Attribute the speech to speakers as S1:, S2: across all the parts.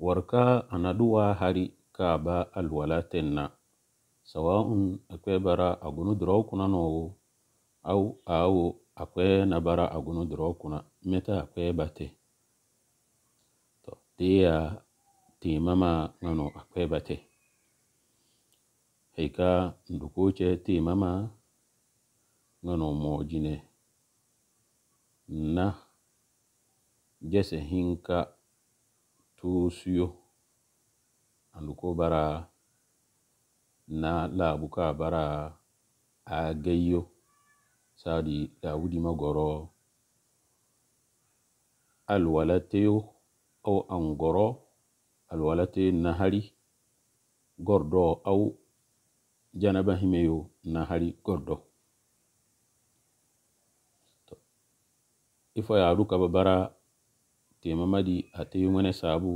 S1: warka anaduwa hari kaba alwala sawa'un akwe bara agunu duraw kuna nowo au awo akwe na bara agunu duraw kuna meta akwe bate to tiya timama ngano akwe bate heika ndukuche timama ngano mojine na jese hinka tuu suyo andu ko bara na laabu ka bara a geyyo saadi laawudi magoro alwalateyo au angoro alwalate nahari gordo au janaba himeyo nahari gordo ifo yaadu kaba bara temamadi a tewi ŋone sabu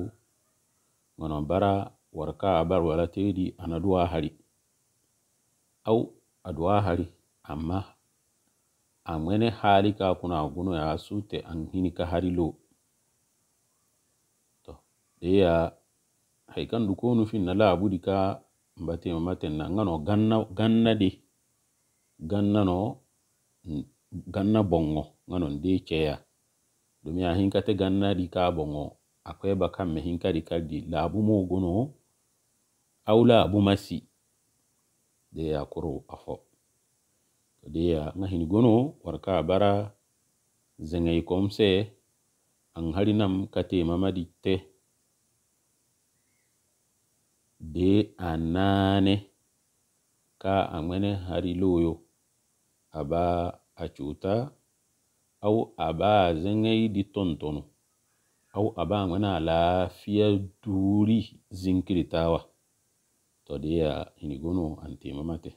S1: ŋono bara warka abar wala teedi ana duwa hari au a duwa hari amma a ŋone hali ka kuna a guno ya sute an hini ka hari lo to deya haikan dukonu finna labudi ka mba temamatenna ŋano ganna ganna di ganna no ganna boŋo ŋano nde ceya ɗumi a hinkate gannari ka boŋo akweba kamme hinkari kaldi laabu mugono au laabu masi deya kuro afo to deya ŋa hini gono warka bara zeŋei komse aŋ hari nam kate mamadi te de a naane ka a ŋwene hari loyo aba a cuta aw a baa zeŋɛi di tontonu aw a baa ŋmenaa laafia duuri zinkiri taa wa tɔ de a hinigonu antema mate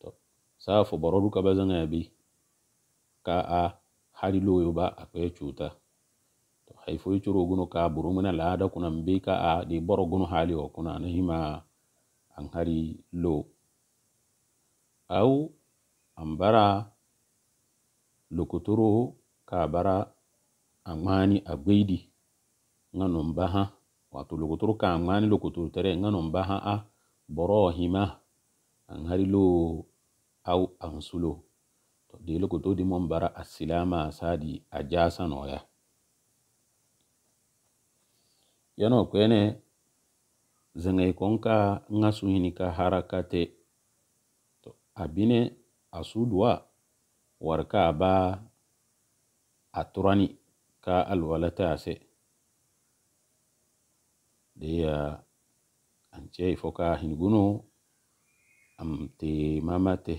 S1: tɔ saa fo bɔrɔru ka ba zeŋɛi bi ka a hari looyo ba a kpɛɛ cuuta tɔ hai fo yi coro gunu ka a buru ŋmena laada kuna n bi ka a di bɔrɔ gunu haali wa kuna ne hima an hari loo aw an baraa lokotoroho kabara a ŋmaani a gweidi ŋa nombaha wato lokotoro ka a ŋmaani lokotoro tere ŋa nombaha a borohima a ŋharilo au ansulo to de lokoto di mon bara a silama asadi a jasa noya yano kwene zeŋai kon ka ŋa suhini ka hara ka te to abine asuduwa warka ba a turani ka alwala ka hin gunu, ifoka hingunu te, mamate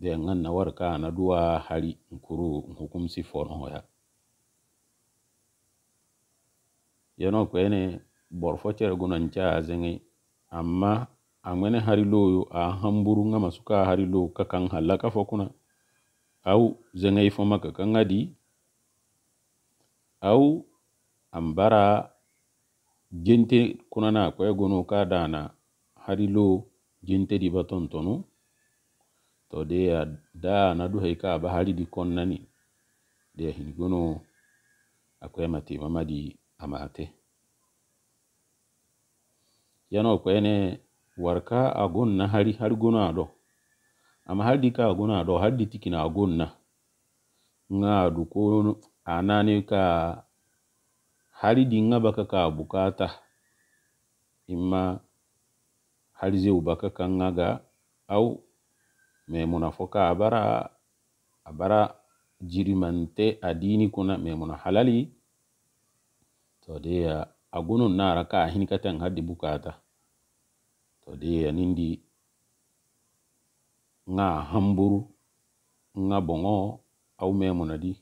S1: de na warka na duwa hari nkuru nhukumsi fonohoya yano kwene borfo gunan ca zengi amma amene hariloyo a hamburu nga masuka harilo ka kan halla ka fokuna au zengai foma ka kan adi au ambara jente kuna na ko egono ka dana harilo jente di baton tonu to de ya da na du hay ka ba hari di konnani de hin gono akwai mati mamadi amate yano ko ene warka a gonna har har gona ɗo amma har dika a gona ɗo har di tikina a gonna nga du ko anane ka har di nga baka ka bukata imma har zeu baka kan nga ga au me muna foka abara abara jirimante adini kuna me muna halali to de a gonon nara ka hinkatan har di bukata to de anindi ŋa hamburu ŋa boŋo aumemuna di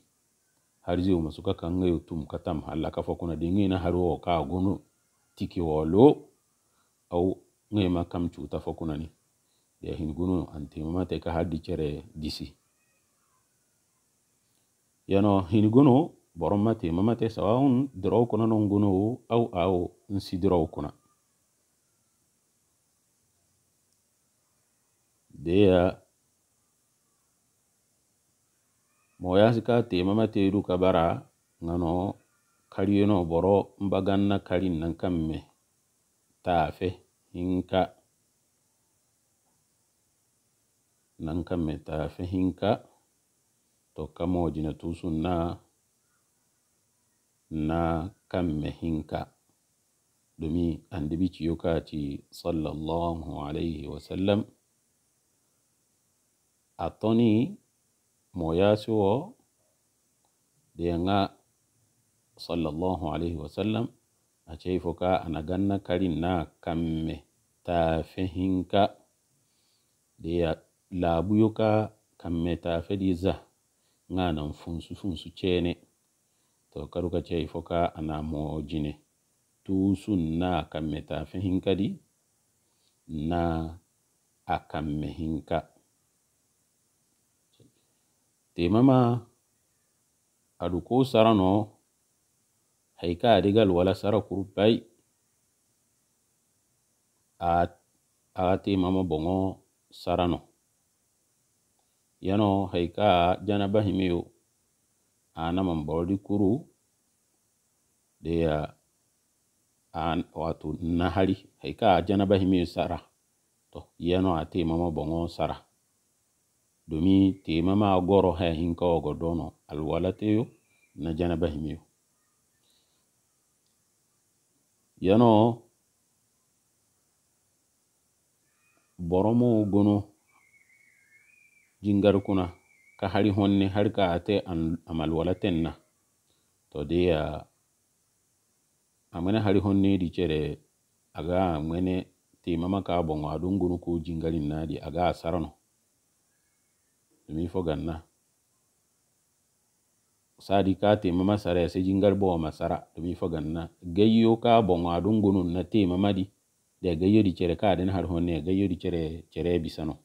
S1: harzi umasuka kan ŋa yotum katam halla kafa kuna de ŋina hari wo ka gunu tiki wolo au ŋema kam cuta fo kunani de ahin gunu antimamate ka hardi cere disi yano hin gunu boron mate mamate sawaun dirau kuna nun gunu au au nsi dirau kuna deya moyasika temamateru kabara ngano kariyeno boro mbaganna karin nan kamme tafe hinka nan kamme tafe hinka to kamojina tusun na na kamme hinka domi andibiciyo kati sallallahu alaihi wasallam a toni mo yaasi wo ɗiyanga sallallahu alayhi wasallam a cehi fo ka ana ganna kari na kamme taafehinka ɗiya laabuyo ka kamme taafe ɗi za ga nan funsu funsu ceene to karu ka cehi fo ka ana moojine tuusun na kamme taafehinka ɗi na a kamme hinka Temama a ko sarano haika ka adigal wala sara a a temama bongo sarano yano haika jana janaba himiyo anaman bordi kuru a wato nahari hay ka janaba bahimiyo sara to yano a temama bongo sara domi tema ma goro ha hinkawogo dono alwalateyo na janaba himeyo yano boromo gono jingar kuna ka hari honne har ka ate amalwalaten na to deya amene hari honne di chere aga amene tema ma ka bongo adungunu ku jingarin na di aga asarano mi fogan na sadi ka tema masara ya sai jingar bawa masara da mi fogan na gayyo ka bon wadun gunun na tema madi da gayyo di cere ka din har honne gayyo di cere cere bisano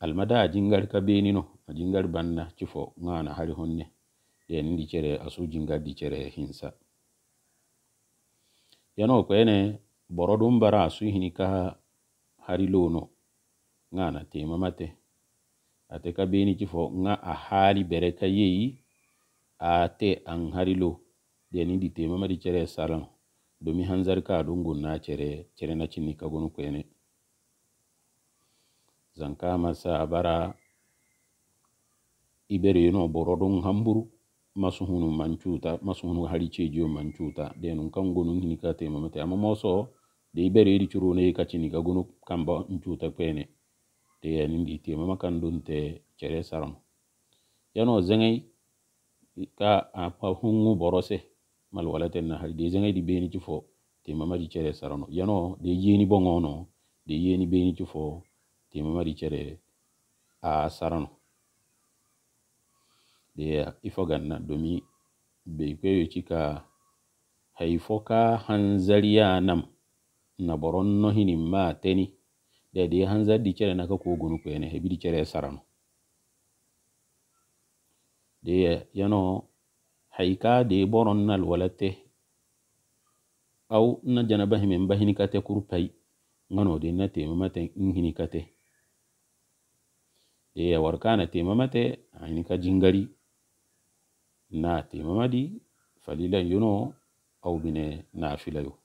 S1: almada a jingar ka be nino a jingar banna cifo ngana har honne da ni di cere asu jingar di cere hinsa yano ko ene borodun bara su hinika hari lono nga na tema mate ate ka beni ci fo nga a hari bere ka yeyi ate an harilo deni di tema mari cere salan domi hanzar ka dungun na cere cere na cinni ka gonu kwene zanka masa abara ibere boro borodun hamburu masuhunu mancuta hunu hari cejiyo mancuta denun kan gonun hini ka tema mate amma moso da ibere di churu ne ka cinni ka gonu kamba ncuta kwene te yanin i tema makan dun te cere sarong yano zengai ka apa hungu borose mal wala ten na hal de zengai di beni cufo tema mari cere sarono yano de yeni bongono de yeni beni cufo tema mari cere a sarono de ya ifo ganna domi be kweyo cika hay foka hanzaliya nam na boron nohini ma teni dede hanza di cere naka ko gunu ko ene hebi di cere e sarano de yano haika de boron nal walate aw na jana bahimi bahini kate kuru pai ngano de na teme mate ngini kate de ya warkana teme mate ani ka jingari na teme madi falila yuno aw bine na filayo